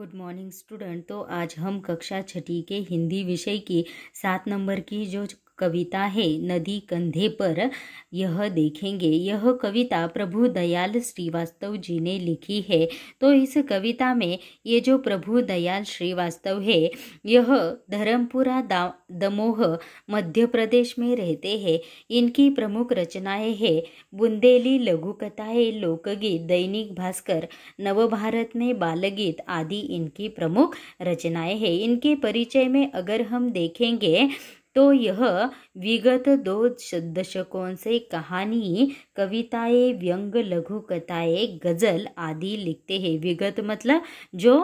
good morning student तो आज हम कक्षा छठी के हिंदी विषय की सात नंबर की जो कविता है नदी कंधे पर यह देखेंगे यह कविता प्रभु दयाल श्रीवास्तव जी ने लिखी है तो इस कविता में ये जो प्रभु दयाल श्रीवास्तव है यह धर्मपुरा दमोह मध्य प्रदेश में रहते हैं इनकी प्रमुख रचनाएं हैं बुंदेली लघु कथाएँ लोकगीत दैनिक भास्कर नवभारत में बालगीत आदि इनकी प्रमुख रचनाएं हैं इनके परिचय में अगर हम देखेंगे तो यह विगत दो दशकों से कहानी कविताएं व्यंग लघु कथाएं गज़ल आदि लिखते हैं विगत मतलब जो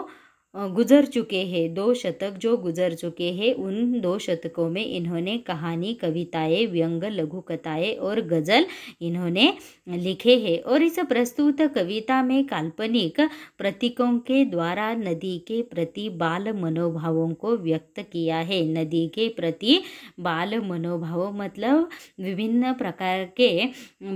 गुजर चुके हैं दो शतक जो गुजर चुके हैं उन दो शतकों में इन्होंने कहानी कविताएं व्यंग लघु कथाएं और गज़ल इन्होंने लिखे हैं और इस प्रस्तुत कविता में काल्पनिक प्रतीकों के द्वारा नदी के प्रति बाल मनोभावों को व्यक्त किया है नदी के प्रति बाल मनोभाव मतलब विभिन्न प्रकार के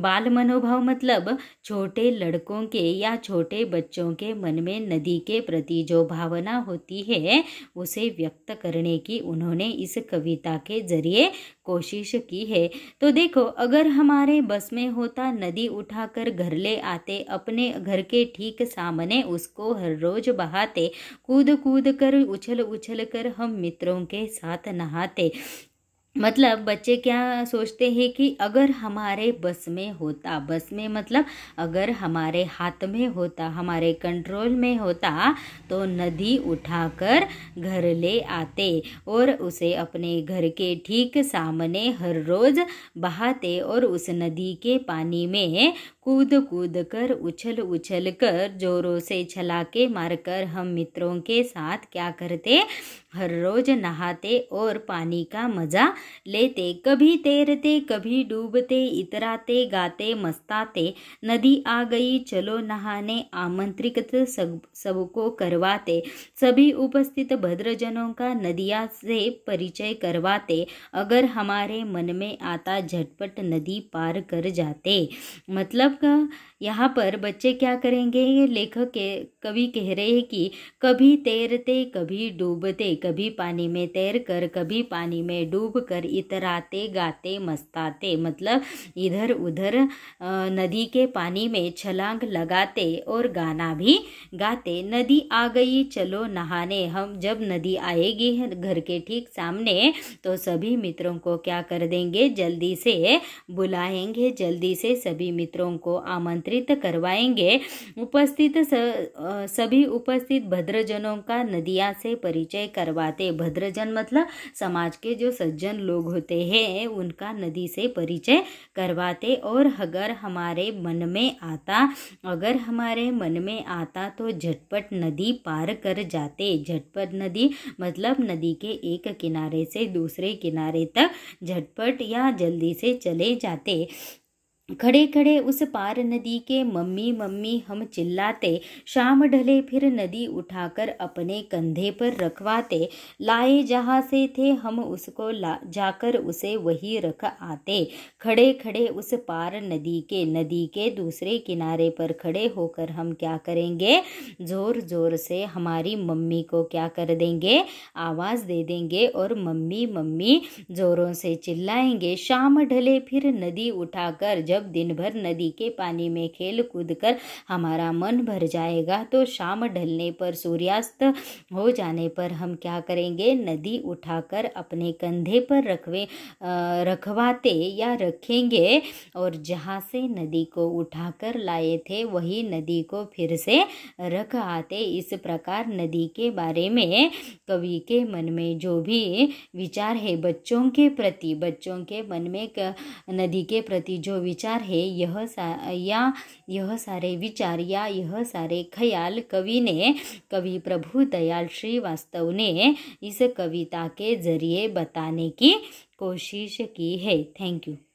बाल मनोभाव मतलब छोटे लड़कों के या छोटे बच्चों के मन में नदी के प्रति जो भाव भावना होती है उसे व्यक्त करने की उन्होंने इस कविता के जरिए कोशिश की है तो देखो अगर हमारे बस में होता नदी उठाकर घर ले आते अपने घर के ठीक सामने उसको हर रोज बहाते कूद कूद कर उछल उछल कर हम मित्रों के साथ नहाते मतलब बच्चे क्या सोचते हैं कि अगर हमारे बस में होता बस में मतलब अगर हमारे हाथ में होता हमारे कंट्रोल में होता तो नदी उठाकर घर ले आते और उसे अपने घर के ठीक सामने हर रोज़ बहाते और उस नदी के पानी में कूद कूद कर उछल उछल कर जोरों से छलाके मारकर हम मित्रों के साथ क्या करते हर रोज़ नहाते और पानी का मज़ा लेते कभी तैरते कभी डूबते इतराते गाते मस्ताते नदी आ गई चलो नहाने आमंत्रित सब सबको करवाते सभी उपस्थित भद्रजनों का नदिया से परिचय करवाते अगर हमारे मन में आता झटपट नदी पार कर जाते मतलब यहाँ पर बच्चे क्या करेंगे लेखक कवि कह रहे हैं कि कभी तैरते कभी डूबते कभी पानी में तैर कर कभी पानी में डूब कर होकर इतराते गाते मस्ताते मतलब इधर उधर नदी के पानी में छलांग लगाते और गाना भी गाते नदी आ गई चलो नहाने हम जब नदी आएगी घर के ठीक सामने तो सभी मित्रों को क्या कर देंगे जल्दी से बुलाएंगे जल्दी से सभी मित्रों को आमंत्रित करवाएंगे उपस्थित सभी उपस्थित भद्रजनों का नदिया से परिचय करवाते भद्रजन मतलब समाज के जो सज्जन लोग होते हैं उनका नदी से परिचय करवाते और अगर हमारे मन में आता अगर हमारे मन में आता तो झटपट नदी पार कर जाते झटपट नदी मतलब नदी के एक किनारे से दूसरे किनारे तक झटपट या जल्दी से चले जाते खड़े खड़े उस पार नदी के मम्मी मम्मी हम चिल्लाते शाम ढले फिर नदी उठाकर अपने कंधे पर रखवाते लाए जहाँ से थे हम उसको ला जाकर उसे वही रख आते खड़े खड़े उस पार नदी के नदी के दूसरे किनारे पर खड़े होकर हम क्या करेंगे जोर जोर से हमारी मम्मी को क्या कर देंगे आवाज़ दे देंगे और मम्मी मम्मी जोरों से चिल्लाएंगे शाम ढले फिर नदी उठाकर जब जब दिन भर नदी के पानी में खेल कूद कर हमारा मन भर जाएगा तो शाम ढलने पर सूर्यास्त हो जाने पर हम क्या करेंगे नदी उठाकर अपने कंधे पर रखवे रखवाते या रखेंगे और जहाँ से नदी को उठाकर लाए थे वही नदी को फिर से रख आते इस प्रकार नदी के बारे में कवि के मन में जो भी विचार है बच्चों के प्रति बच्चों के मन में नदी के प्रति जो विचार विचार है यह सा या यह सारे विचार या यह सारे ख्याल कवि ने कवि प्रभु दयाल श्रीवास्तव ने इस कविता के जरिए बताने की कोशिश की है थैंक यू